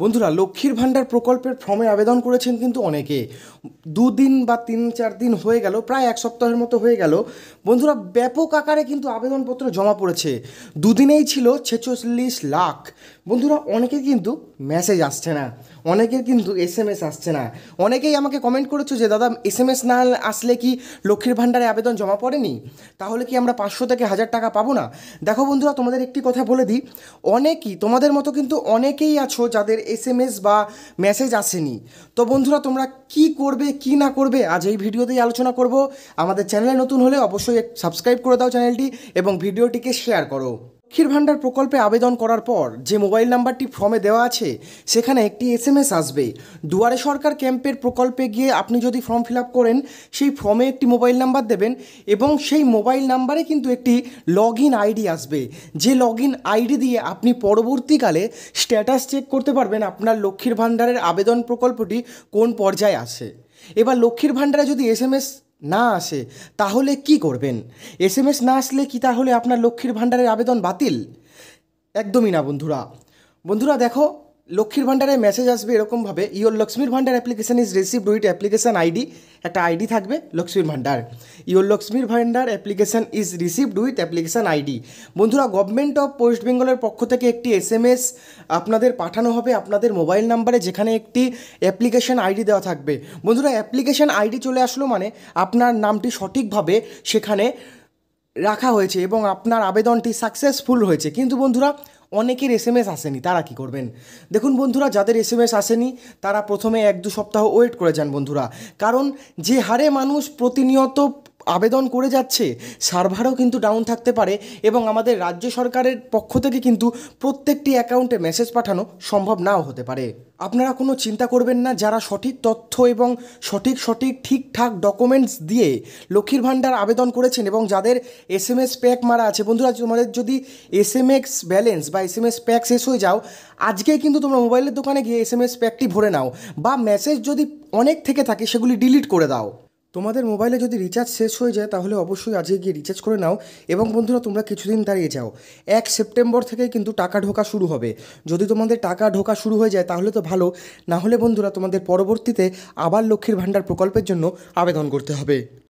বন্ধুরা লক্ষ্মীর ভাণ্ডার প্রকল্পের ফর্মে আবেদন করেছেন কিন্তু অনেকে দুদিন বা তিন চার দিন হয়ে গেল প্রায় এক সপ্তাহের মতো হয়ে গেল বন্ধুরা ব্যাপক আকারে কিন্তু আবেদনপত্র জমা পড়েছে দুদিনেই ছিল ছেচল্লিশ লাখ বন্ধুরা অনেকে কিন্তু মেসেজ আসছে না অনেকের কিন্তু এস এম এস আসছে না অনেকেই আমাকে কমেন্ট করেছো যে দাদা এস এম এস না আসলে কি লক্ষ্মীর ভাণ্ডারে আবেদন জমা পড়েনি তাহলে কি আমরা পাঁচশো থেকে হাজার টাকা পাবো না দেখো বন্ধুরা তোমাদের একটি কথা বলে দিই অনেকেই তোমাদের মতো কিন্তু অনেকেই আছো যাদের এসএমএস বা মেসেজ আসেনি তো বন্ধুরা তোমরা কি করবে কি না করবে আজ এই ভিডিওতেই আলোচনা করব আমাদের চ্যানেলে নতুন হলে অবশ্যই সাবস্ক্রাইব করে দাও চ্যানেলটি এবং ভিডিওটিকে শেয়ার করো লক্ষ্মীর ভাণ্ডার প্রকল্পে আবেদন করার পর যে মোবাইল নাম্বারটি ফর্মে দেওয়া আছে সেখানে একটি এসএমএস আসবে দুয়ারে সরকার ক্যাম্পের প্রকল্পে গিয়ে আপনি যদি ফর্ম ফিল করেন সেই ফর্মে একটি মোবাইল নাম্বার দেবেন এবং সেই মোবাইল নাম্বারে কিন্তু একটি লগ ইন আইডি আসবে যে লগ ইন আইডি দিয়ে আপনি পরবর্তীকালে স্ট্যাটাস চেক করতে পারবেন আপনার লক্ষ্মীর ভাণ্ডারের আবেদন প্রকল্পটি কোন পর্যায়ে আসে এবার লক্ষ্মীর ভাণ্ডারে যদি এস না আসে তাহলে কি করবেন এস এম এস না আসলে কি তাহলে আপনার লক্ষ্মীর ভাণ্ডারের আবেদন বাতিল একদমই না বন্ধুরা বন্ধুরা দেখো লক্ষ্মীর ভাণ্ডারে মেসেজ আসবে এরকমভাবে your Lakshmir Bhandar application is received with application ID একটা আইডি থাকবে Lakshmir Bhandar your Lakshmir Bhandar application is received with application ID বন্ধুরা গভর্নমেন্ট অফ ওয়েস্ট বেঙ্গলের পক্ষ থেকে একটি এস আপনাদের পাঠানো হবে আপনাদের মোবাইল নাম্বারে যেখানে একটি অ্যাপ্লিকেশন আইডি দেওয়া থাকবে বন্ধুরা অ্যাপ্লিকেশন আইডি চলে আসলো মানে আপনার নামটি সঠিকভাবে সেখানে রাখা হয়েছে এবং আপনার আবেদনটি সাকসেসফুল হয়েছে কিন্তু বন্ধুরা অনেকের এস এম এস আসেনি তারা কি করবেন দেখুন বন্ধুরা যাদের এস এম এস আসেনি তারা প্রথমে এক দু সপ্তাহ ওয়েট করে যান বন্ধুরা কারণ যে হারে মানুষ প্রতিনিয়ত আবেদন করে যাচ্ছে সার্ভারও কিন্তু ডাউন থাকতে পারে এবং আমাদের রাজ্য সরকারের পক্ষ থেকে কিন্তু প্রত্যেকটি অ্যাকাউন্টে মেসেজ পাঠানো সম্ভব নাও হতে পারে আপনারা কোনো চিন্তা করবেন না যারা সঠিক তথ্য এবং সঠিক সঠিক ঠিকঠাক ডকুমেন্টস দিয়ে লক্ষ্মীর ভাণ্ডার আবেদন করেছেন এবং যাদের এস এম এস প্যাক মারা আছে বন্ধুরা তোমাদের যদি এস এম এক্স ব্যালেন্স বা এস এম এস প্যাক শেষ হয়ে যাও আজকেই কিন্তু তোমরা মোবাইলের দোকানে গিয়ে এস এম এস প্যাকটি ভরে নাও বা মেসেজ যদি অনেক থেকে থাকে সেগুলি ডিলিট করে দাও তোমাদের মোবাইলে যদি রিচার্জ শেষ হয়ে যায় তাহলে অবশ্যই আজকে গিয়ে রিচার্জ করে নাও এবং বন্ধুরা তোমরা কিছুদিন দাঁড়িয়ে যাও এক সেপ্টেম্বর থেকে কিন্তু টাকা ঢোকা শুরু হবে যদি তোমাদের টাকা ঢোকা শুরু হয়ে যায় তাহলে তো ভালো না হলে বন্ধুরা তোমাদের পরবর্তীতে আবার লক্ষ্মীর ভাণ্ডার প্রকল্পের জন্য আবেদন করতে হবে